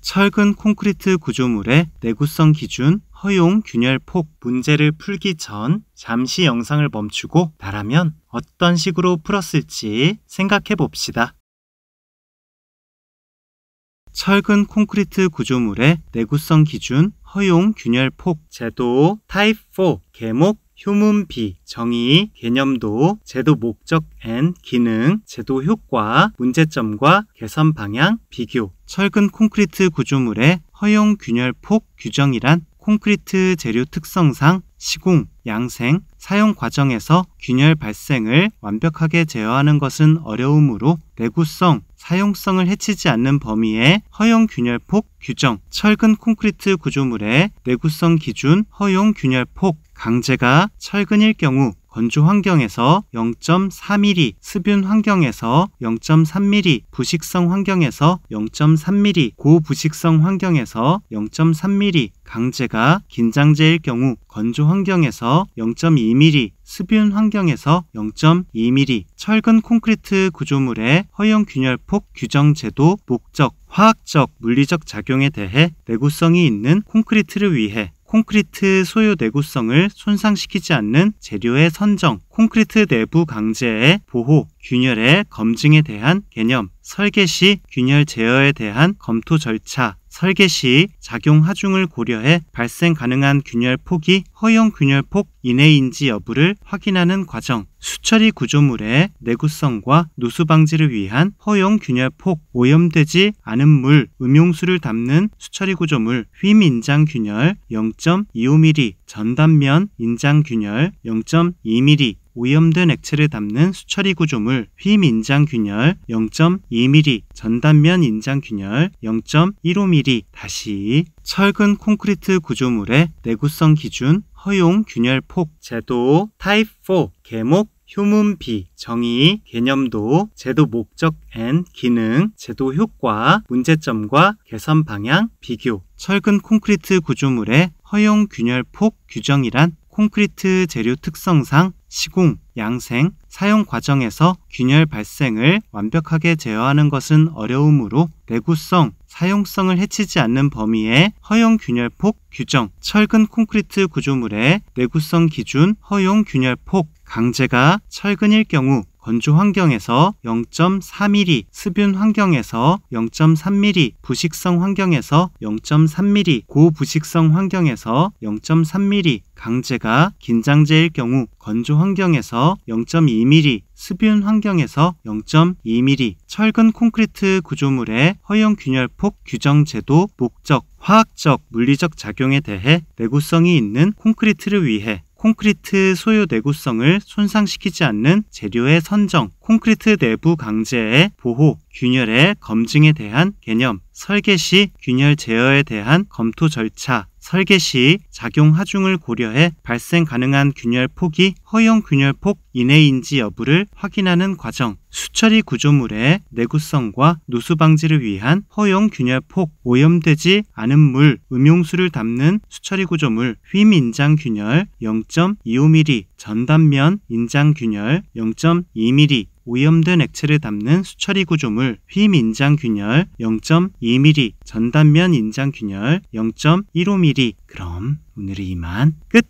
철근 콘크리트 구조물의 내구성 기준, 허용 균열 폭 문제를 풀기 전 잠시 영상을 멈추고 나라면 어떤 식으로 풀었을지 생각해 봅시다. 철근 콘크리트 구조물의 내구성 기준, 허용 균열 폭 제도 타입 4 계목 효문비, 정의, 개념도, 제도 목적 a 기능, 제도 효과, 문제점과 개선 방향, 비교, 철근 콘크리트 구조물의 허용 균열 폭 규정이란 콘크리트 재료 특성상 시공, 양생, 사용 과정에서 균열 발생을 완벽하게 제어하는 것은 어려우므로 내구성, 사용성을 해치지 않는 범위의 허용 균열 폭 규정, 철근 콘크리트 구조물의 내구성 기준 허용 균열 폭 강제가 철근일 경우 건조 환경에서 0.4mm, 습윤 환경에서 0.3mm, 부식성 환경에서 0.3mm, 고부식성 환경에서 0.3mm, 강제가 긴장제일 경우 건조 환경에서 0.2mm, 습윤 환경에서 0.2mm, 철근 콘크리트 구조물의 허용 균열폭 규정 제도 목적, 화학적, 물리적 작용에 대해 내구성이 있는 콘크리트를 위해 콘크리트 소요 내구성을 손상시키지 않는 재료의 선정, 콘크리트 내부 강제의 보호, 균열의 검증에 대한 개념, 설계 시 균열 제어에 대한 검토 절차, 설계 시 작용 하중을 고려해 발생 가능한 균열 폭이 허용 균열 폭 이내인지 여부를 확인하는 과정, 수처리 구조물의 내구성과 누수 방지를 위한 허용 균열 폭, 오염되지 않은 물, 음용수를 담는 수처리 구조물, 휨 인장 균열 0.25mm, 전단면 인장 균열 0.2mm, 오염된 액체를 담는 수처리 구조물 휨 인장 균열 0.2mm, 전단면 인장 균열 0.15mm, 다시 철근 콘크리트 구조물의 내구성 기준 허용 균열 폭 제도 타입 4 개목 효문 B 정의 개념도 제도 목적 N 기능 제도 효과 문제점과 개선 방향 비교 철근 콘크리트 구조물의 허용 균열 폭 규정이란 콘크리트 재료 특성상 시공, 양생, 사용 과정에서 균열 발생을 완벽하게 제어하는 것은 어려우므로 내구성, 사용성을 해치지 않는 범위의 허용 균열 폭 규정, 철근 콘크리트 구조물의 내구성 기준 허용 균열 폭 강제가 철근일 경우 건조 환경에서 0.4mm, 습윤 환경에서 0.3mm, 부식성 환경에서 0.3mm, 고부식성 환경에서 0.3mm, 강제가 긴장제일 경우 건조 환경에서 0.2mm, 습윤 환경에서 0.2mm, 철근 콘크리트 구조물의 허용 균열폭 규정 제도 목적, 화학적, 물리적 작용에 대해 내구성이 있는 콘크리트를 위해 콘크리트 소요 내구성을 손상시키지 않는 재료의 선정, 콘크리트 내부 강제의 보호, 균열의 검증에 대한 개념, 설계 시 균열 제어에 대한 검토 절차, 설계 시 작용 하중을 고려해 발생 가능한 균열 폭이 허용 균열 폭 이내인지 여부를 확인하는 과정, 수처리 구조물의 내구성과 누수 방지를 위한 허용 균열 폭, 오염되지 않은 물, 음용수를 담는 수처리 구조물, 휨 인장 균열 0.25mm, 전단면 인장 균열 0.2mm, 오염된 액체를 담는 수처리 구조물 휨 인장 균열 0.2mm, 전단면 인장 균열 0.15mm. 그럼 오늘은 이만 끝!